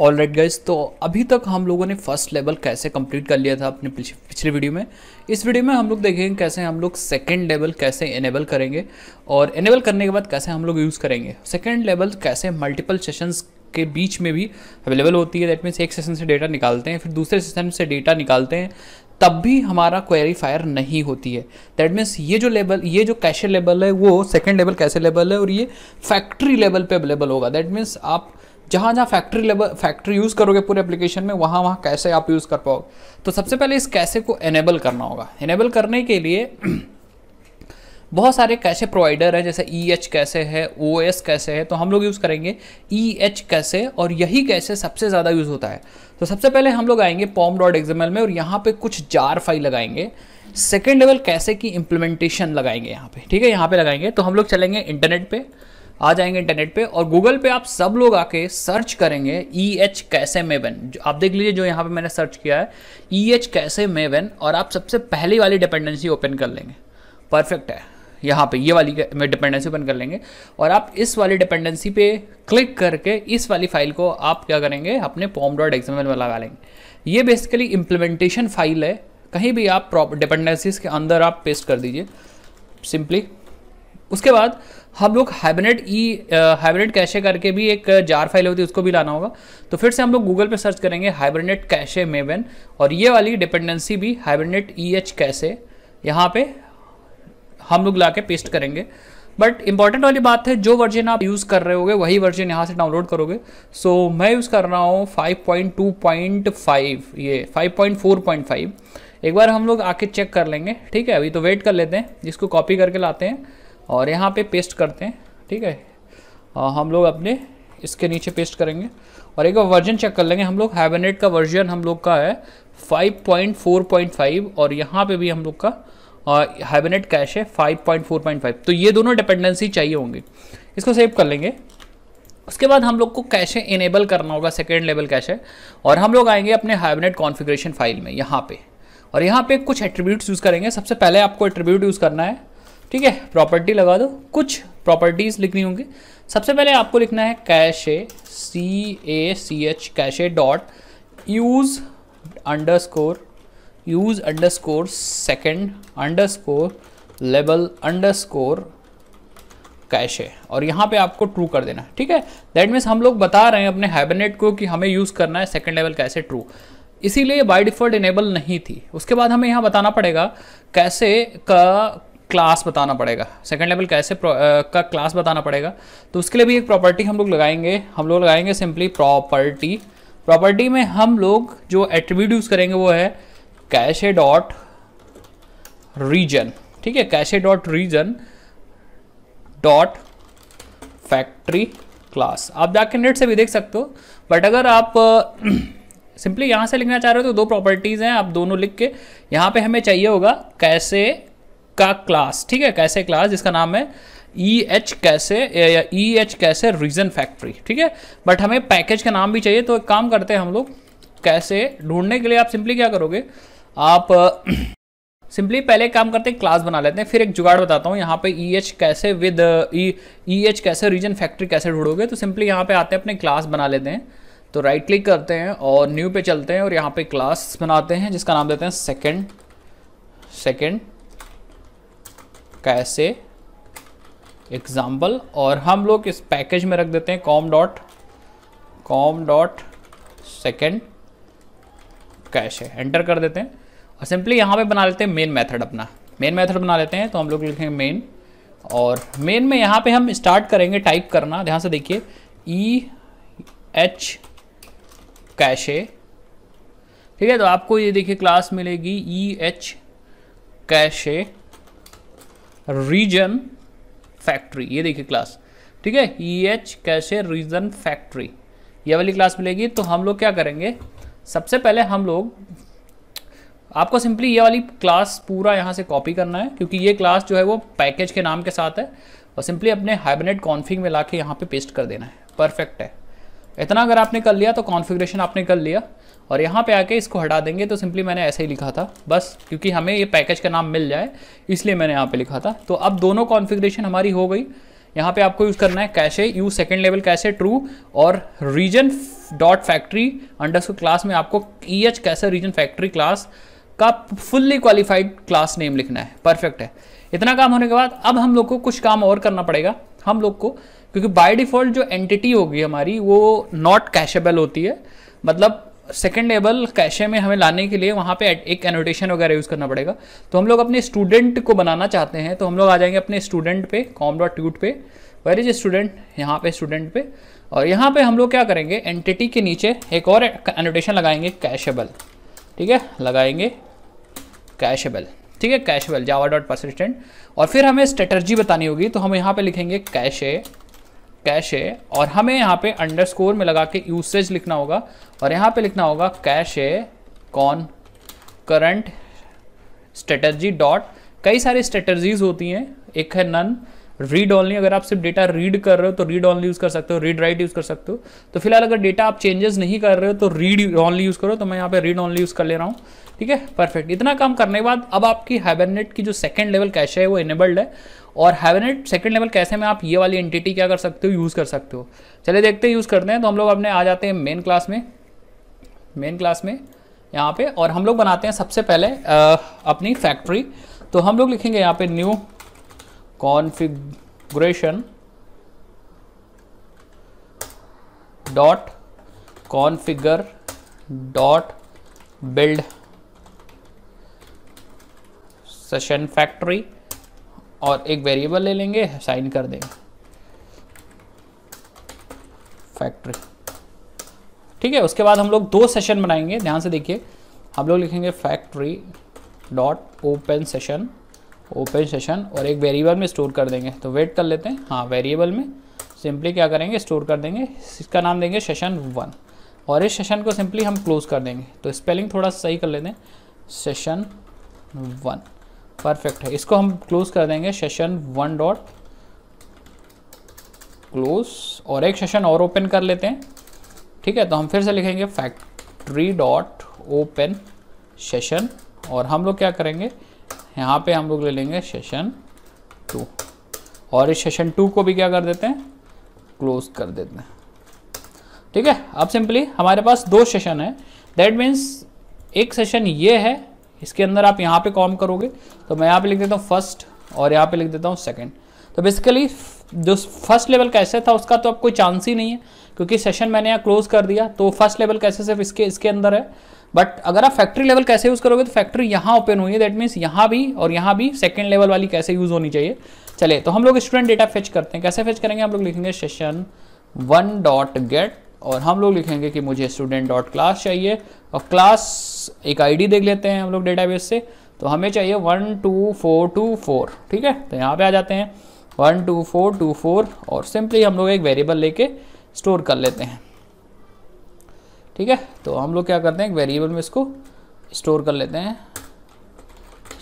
all right guys तो अभी तक हम लोगों ने फर्स्ट लेवल कैसे कंप्लीट कर लिया था अपने पिछले वीडियो में इस वीडियो में हम लोग देखेंगे कैसे हम लोग सेकेंड लेवल कैसे इनेबल करेंगे और इनेबल करने के बाद कैसे हम लोग यूज़ करेंगे second level cache multiple sessions के बीच में भी अवेलेबल होती है दैट मीन्स एक सेशन से डेटा निकालते हैं फिर दूसरे सेशन से डेटा निकालते हैं तब भी हमारा क्वेरी फायर नहीं होती है दैट मीन्स ये जो लेवल ये जो कैशे लेवल है वो सेकेंड लेवल कैसे लेवल है और ये फैक्ट्री लेवल पे अवेलेबल होगा दैट मीन्स आप जहाँ जहाँ फैक्ट्री लेवल फैक्ट्री यूज़ करोगे पूरे एप्लीकेशन में वहाँ वहाँ कैसे आप यूज़ कर पाओगे तो सबसे पहले इस कैसे को एनेबल करना होगा एनेबल करने के लिए बहुत सारे कैसे प्रोवाइडर हैं जैसे ई e एच कैसे है ओ एस कैसे है तो हम लोग यूज़ करेंगे ई e एच कैसे और यही कैसे सबसे ज़्यादा यूज़ होता है तो सबसे पहले हम लोग आएंगे पॉम डॉट एग्जामल में और यहाँ पे कुछ जार फाइल लगाएंगे सेकेंड लेवल कैसे की इम्प्लीमेंटेशन लगाएंगे यहाँ पे ठीक है यहाँ पे लगाएंगे तो हम लोग चलेंगे इंटरनेट पे आ जाएंगे इंटरनेट पे और गूगल पे आप सब लोग आके सर्च करेंगे E e H cache Maven आप देख लीजिए जो यहाँ पे मैंने सर्च किया है E e H cache Maven और आप सबसे पहली वाली डिपेंडेंसी ओपन कर लेंगे परफेक्ट है यहाँ पे ये वाली डिपेंडेंसी ओपन कर लेंगे और आप इस वाली डिपेंडेंसी पे क्लिक करके इस वाली फाइल को आप क्या करेंगे अपने पॉम डॉट एग्जाम्पल में लगा लेंगे ये बेसिकली इम्प्लीमेंटेशन फाइल है कहीं भी आप डिपेंडेंसीज के अंदर आप पेस्ट कर दीजिए सिंपली उसके बाद हम लोग हाइब्रिड ई हाइब्रिड कैशे करके भी एक जार फाइल होती है उसको भी लाना होगा तो फिर से हम लोग गूगल पे सर्च करेंगे हाइब्रिनेट कैशे मेवन और ये वाली डिपेंडेंसी भी हाइब्रिनेट ई एच कैसे यहाँ पे हम लोग ला के पेस्ट करेंगे बट इंपॉर्टेंट वाली बात है जो वर्जन आप यूज़ कर रहे होगे वही वर्जन यहाँ से डाउनलोड करोगे सो so, मैं यूज़ कर रहा हूँ 5.2.5 ये 5.4.5 एक बार हम लोग आके चेक कर लेंगे ठीक है अभी तो वेट कर लेते हैं जिसको कॉपी करके लाते हैं और यहाँ पे पेस्ट करते हैं ठीक है आ, हम लोग अपने इसके नीचे पेस्ट करेंगे और एक बार वर्जन चेक कर लेंगे हम लोग हैबनेट का वर्जन हम लोग का है 5.4.5 और यहाँ पे भी हम लोग का हैबनेट कैश है 5.4.5 तो ये दोनों डिपेंडेंसी चाहिए होंगे इसको सेव कर लेंगे उसके बाद हम लोग को कैशे इनेबल करना होगा सेकेंड लेवल कैश है और हम लोग आएंगे अपने हाइब्रिड कॉन्फिग्रेशन फाइल में यहाँ पर और यहाँ पे कुछ एट्रीब्यूट्स यूज़ करेंगे सबसे पहले आपको एट्रीब्यूट यूज़ करना है ठीक है प्रॉपर्टी लगा दो कुछ प्रॉपर्टीज़ लिखनी होंगी सबसे पहले आपको लिखना है cache C A C H cache dot use underscore use underscore second underscore level underscore cache और यहाँ पे आपको ट्रू कर देना ठीक है दैट मीन्स हम लोग बता रहे हैं अपने हैबिनेट को कि हमें यूज़ करना है सेकेंड लेवल कैसे ट्रू इसीलिए बाय डिफ़ॉल्ट इनेबल नहीं थी उसके बाद हमें यहाँ बताना पड़ेगा कैसे का क्लास बताना पड़ेगा सेकेंड लेवल कैसे का क्लास बताना पड़ेगा तो उसके लिए भी एक प्रॉपर्टी हम लोग लगाएंगे हम लोग लगाएंगे सिंपली प्रॉपर्टी प्रॉपर्टी में हम लोग जो एट्रीब्यूट यूज़ करेंगे वो है कैशे डॉट रीजन ठीक है cache dot region dot factory class आप जाके नेट से भी देख सकते हो बट अगर आप सिंपली यहाँ से लिखना चाह रहे हो तो दो प्रॉपर्टीज़ हैं आप दोनों लिख के यहाँ पे हमें चाहिए होगा कैसे का क्लास ठीक है कैसे क्लास जिसका नाम है ई e एच कैसे या E H e cache region factory ठीक है बट हमें पैकेज का नाम भी चाहिए तो एक काम करते हैं हम लोग कैसे ढूंढने के लिए आप सिंपली क्या करोगे आप सिंपली पहले काम करते हैं क्लास बना लेते हैं फिर एक जुगाड़ बताता हूँ यहाँ पे E e H cache with E E H cache region factory कैसे ढूंढोगे तो सिंपली यहाँ पे आते हैं अपने क्लास बना लेते हैं तो राइट क्लिक करते हैं और न्यू पे चलते हैं और यहाँ पे क्लास बनाते हैं जिसका नाम देते हैं सेकेंड सेकेंड कैसे एग्जाम्पल और हम लोग इस पैकेज में रख देते हैं com dot com dot second cache है एंटर कर देते हैं और सिंपली यहाँ पे बना लेते हैं मेन मेथड अपना मेन मेथड बना लेते हैं तो हम लोग लिखेंगे मेन और मेन में यहाँ पे हम स्टार्ट करेंगे टाइप करना ध्यान से देखिए ई एच कैशे ठीक है तो आपको ये देखिए क्लास मिलेगी E H cache region factory ये देखिए क्लास ठीक है E e H cache region factory ये वाली क्लास मिलेगी तो हम लोग क्या करेंगे सबसे पहले हम लोग आपको सिंपली ये वाली क्लास पूरा यहाँ से कॉपी करना है क्योंकि ये क्लास जो है वो पैकेज के नाम के साथ है और सिंपली अपने हाइब्रिड कॉन्फिग में ला के यहाँ पे पेस्ट कर देना है परफेक्ट है इतना अगर आपने कर लिया तो कॉन्फिग्रेशन आपने कर लिया और यहाँ पे आके इसको हटा देंगे तो सिंपली मैंने ऐसे ही लिखा था बस क्योंकि हमें ये पैकेज का नाम मिल जाए इसलिए मैंने यहाँ पे लिखा था तो अब दोनों कॉन्फ़िगरेशन हमारी हो गई यहाँ पे आपको यूज़ करना है cache U second level cache true और region dot factory under class में आपको E e H cache region factory class का फुल्ली क्वालिफाइड क्लास नेम लिखना है परफेक्ट है इतना काम होने के बाद अब हम लोग को कुछ काम और करना पड़ेगा हम लोग को क्योंकि बाय डिफ़ॉल्ट जो एंटिटी होगी हमारी वो नॉट कैशेबल होती है मतलब सेकेंड लेवल कैशे में हमें लाने के लिए वहाँ पे एक एनोटेशन वगैरह यूज़ करना पड़ेगा तो हम लोग अपने स्टूडेंट को बनाना चाहते हैं तो हम लोग आ जाएंगे अपने स्टूडेंट पे कॉम डॉट ट्यूट पे वेर इज स्टूडेंट यहाँ पे स्टूडेंट पे और यहाँ पे हम लोग क्या करेंगे एंटिटी के नीचे एक और एनोटेशन लगाएंगे कैशेबल ठीक है लगाएंगे कैशेबल ठीक है कैशेबल जावा डॉट परसिस्टेंट और फिर हमें स्ट्रेटर्जी बतानी होगी तो हम यहाँ पर लिखेंगे कैशे कैश है और हमें यहाँ पे अंडरस्कोर में लगा के यूसेज लिखना होगा और यहाँ पे लिखना होगा cache a concurrent strategy dot कई सारी स्ट्रेटर्जीज होती हैं एक है नन रीड ऑनली अगर आप सिर्फ डेटा रीड कर रहे हो तो रीड ऑनली यूज़ कर सकते हो रीड राइट यूज़ कर सकते हो तो फिलहाल अगर डेटा आप चेंजेस नहीं कर रहे हो तो रीड ऑनली यूज़ करो तो मैं यहाँ पे रीड ऑनली यूज़ कर ले रहा हूँ ठीक है परफेक्ट इतना काम करने के बाद अब आपकी हैबेनेट की जो सेकेंड लेवल कैश है वो इनेबल्ड है और हैबेनेट सेकेंड लेवल कैसे में आप ये वाली एंटिटी क्या कर सकते हो यूज़ कर सकते हो चले देखते हैं यूज़ करते हैं तो हम लोग अपने आ जाते हैं मेन क्लास में मेन क्लास में यहाँ पे और हम लोग बनाते हैं सबसे पहले आ, अपनी फैक्ट्री तो हम लोग लिखेंगे यहाँ पे new configuration dot configure dot build session factory और एक वेरिएबल ले लेंगे साइन कर देंगे फैक्ट्री ठीक है उसके बाद हम लोग दो सेशन बनाएंगे ध्यान से देखिए हम लोग लिखेंगे factory dot open session open session और एक वेरिएबल में स्टोर कर देंगे तो वेट कर लेते हैं हाँ वेरिएबल में सिंपली क्या करेंगे स्टोर कर देंगे इसका नाम देंगे सेशन वन और इस सेशन को सिंपली हम क्लोज कर देंगे तो स्पेलिंग थोड़ा सही कर लेते हैं सेशन वन परफेक्ट है इसको हम क्लोज कर देंगे सेशन वन डॉट क्लोज और एक सेशन और ओपन कर लेते हैं ठीक है तो हम फिर से लिखेंगे फैक्ट्री डॉट ओपन सेशन और हम लोग क्या करेंगे यहाँ पे हम लोग ले लेंगे सेशन टू और इस सेशन टू को भी क्या कर देते हैं क्लोज कर देते हैं ठीक है अब सिंपली हमारे पास दो सेशन है दैट मीन्स एक सेशन ये है इसके अंदर आप यहाँ पे कॉम करोगे तो मैं यहाँ पे लिख देता हूँ फर्स्ट और यहाँ पे लिख देता हूँ सेकेंड तो बेसिकली जो फर्स्ट लेवल कैसे था उसका तो अब कोई चांस ही नहीं है क्योंकि सेशन मैंने यहाँ क्लोज कर दिया तो फर्स्ट लेवल कैसे सिर्फ इसके इसके अंदर है बट अगर आप फैक्ट्री लेवल कैसे यूज़ करोगे तो फैक्ट्री यहाँ ओपन हुई है दैट मीन्स यहाँ भी और यहाँ भी सेकेंड लेवल वाली कैसे यूज़ होनी चाहिए चले तो हम लोग स्टूडेंट डेटा फेच करते हैं कैसे फेच करेंगे हम लोग लिखेंगे सेशन वन डॉट गेट और हम लोग लिखेंगे कि मुझे स्टूडेंट डॉट क्लास चाहिए और क्लास एक आईडी देख लेते हैं हम लोग डेटाबेस से तो हमें चाहिए one two four two four ठीक है तो यहाँ पे आ जाते हैं one two four two four और सिंपली हम लोग एक वेरिएबल लेके स्टोर कर लेते हैं ठीक है तो हम लोग क्या करते हैं एक वेरिएबल में इसको स्टोर कर लेते हैं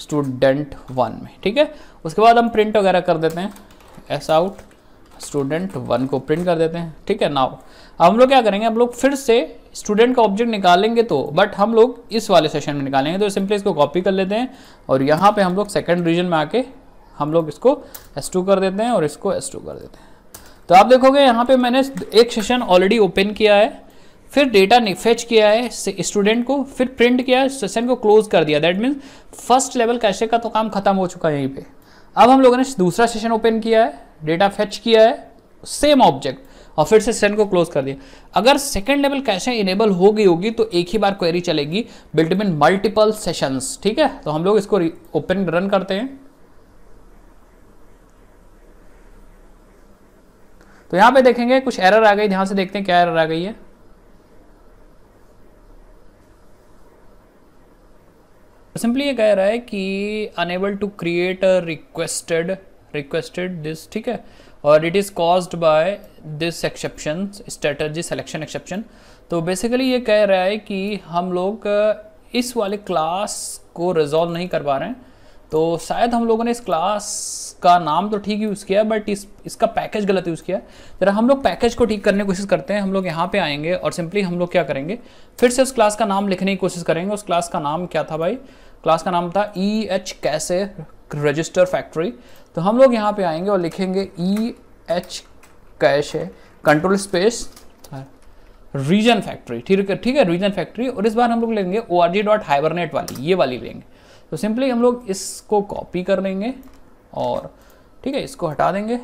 स्टूडेंट वन में ठीक है उसके बाद हम प्रिंट वगैरह कर देते हैं एस आउट स्टूडेंट वन को प्रिंट कर देते हैं ठीक है नाउ हम लोग क्या करेंगे हम लोग फिर से स्टूडेंट का ऑब्जेक्ट निकालेंगे तो बट हम लोग इस वाले सेशन में निकालेंगे तो सिंपली इसको कॉपी कर लेते हैं और यहाँ पे हम लोग सेकंड रीजन में आके हम लोग इसको S2 कर देते हैं और इसको S2 कर देते हैं तो आप देखोगे यहाँ पे मैंने एक सेशन ऑलरेडी ओपन किया है फिर डेटा फेच किया है स्टूडेंट को फिर प्रिंट किया है सेशन को क्लोज कर दिया that means first level cache का तो काम खत्म हो चुका है यहीं पे अब हम लोगों ने दूसरा सेशन ओपन किया है डेटा फेच किया है सेम ऑब्जेक्ट और फिर से सेशन को क्लोज कर दिया अगर सेकेंड लेवल कैशे इनेबल हो गई होगी तो एक ही बार क्वेरी चलेगी बिल्ट मल्टीपल सेशंस ठीक है तो हम लोग इसको ओपन रन करते हैं तो यहाँ पे देखेंगे कुछ एरर आ गई ध्यान से देखते हैं क्या एरर आ गई है सिंपली ये कह रहा है कि unable to create a requested requested this ठीक है और it is caused by this exception strategy selection exception तो बेसिकली ये कह रहा है कि हम लोग इस वाले क्लास को रिजॉल्व नहीं कर पा रहे हैं तो शायद हम लोगों ने इस क्लास का नाम तो ठीक यूज़ किया बट इस इसका पैकेज गलत यूज़ किया जरा हम लोग पैकेज को ठीक करने की कोशिश करते हैं हम लोग यहाँ पे आएंगे और सिंपली हम लोग क्या करेंगे फिर से उस क्लास का नाम लिखने की कोशिश करेंगे उस क्लास का नाम क्या था भाई क्लास का नाम था E e H cache register factory तो हम लोग यहाँ पर आएंगे और लिखेंगे ई एच कैश है कंट्रोल स्पेस रीजन फैक्ट्री ठीक है ठीक है रीजन फैक्ट्री और इस बार हम लोग लेंगे O R G dot Hibernate वाली ये वाली लेंगे तो सिंपली हम लोग इसको कॉपी कर लेंगे और ठीक है इसको हटा देंगे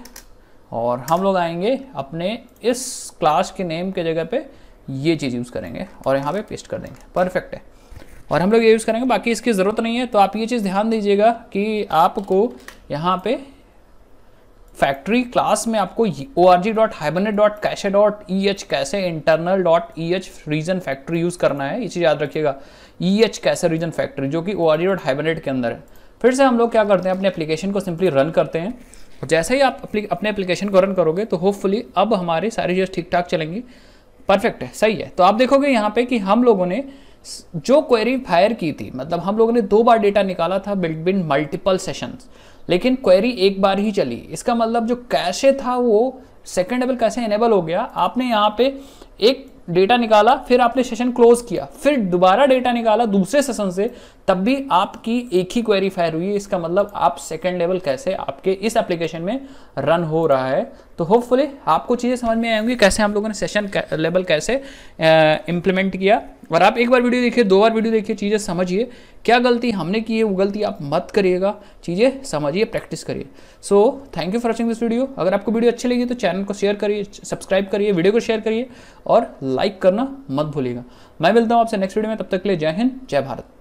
और हम लोग आएंगे अपने इस क्लास के नेम के जगह पे ये चीज़ यूज़ करेंगे और यहाँ पे पेस्ट कर देंगे परफेक्ट है और हम लोग ये यूज़ करेंगे बाकी इसकी ज़रूरत नहीं है तो आप ये चीज़ ध्यान दीजिएगा कि आपको यहाँ पे फैक्ट्री क्लास में आपको O R G dot Hibernate dot cache dot E H cache internal dot E H region factory use करना है ये चीज़ याद रखिएगा E H cache region factory जो कि ओ आर डॉट हाइब्रिड के अंदर है फिर से हम लोग क्या करते हैं अपने एप्लीकेशन को सिंपली रन करते हैं जैसे ही आप अपने एप्लीकेशन को रन करोगे तो होपफुली अब हमारी सारी चीज़ ठीक ठाक चलेंगी परफेक्ट है सही है तो आप देखोगे यहाँ पे कि हम लोगों ने जो क्वेरी फायर की थी मतलब हम लोगों ने दो बार डेटा निकाला था बिन मल्टीपल सेशंस लेकिन क्वेरी एक बार ही चली इसका मतलब जो कैशे था वो सेकेंड लेवल कैसे इनेबल हो गया आपने यहाँ पे एक डेटा निकाला फिर आपने सेशन क्लोज किया फिर दोबारा डेटा निकाला दूसरे सेशन से तब भी आपकी एक ही क्वेरी फायर हुई इसका मतलब आप सेकेंड लेवल कैसे आपके इस एप्लीकेशन में रन हो रहा है तो होपफुली आपको चीज़ें समझ में आई होंगी कैसे हम लोगों ने सेशन लेवल कैसे इम्प्लीमेंट किया और आप एक बार वीडियो देखिए दो बार वीडियो देखिए चीज़ें समझिए क्या गलती हमने की है वो गलती आप मत करिएगा चीज़ें समझिए प्रैक्टिस करिए so thank you for watching this video अगर आपको वीडियो अच्छी लगी तो चैनल को शेयर करिए सब्सक्राइब करिए वीडियो को शेयर करिए और लाइक करना मत भूलिएगा मैं मिलता हूँ आपसे नेक्स्ट वीडियो में तब तक के लिए जय हिंद जय भारत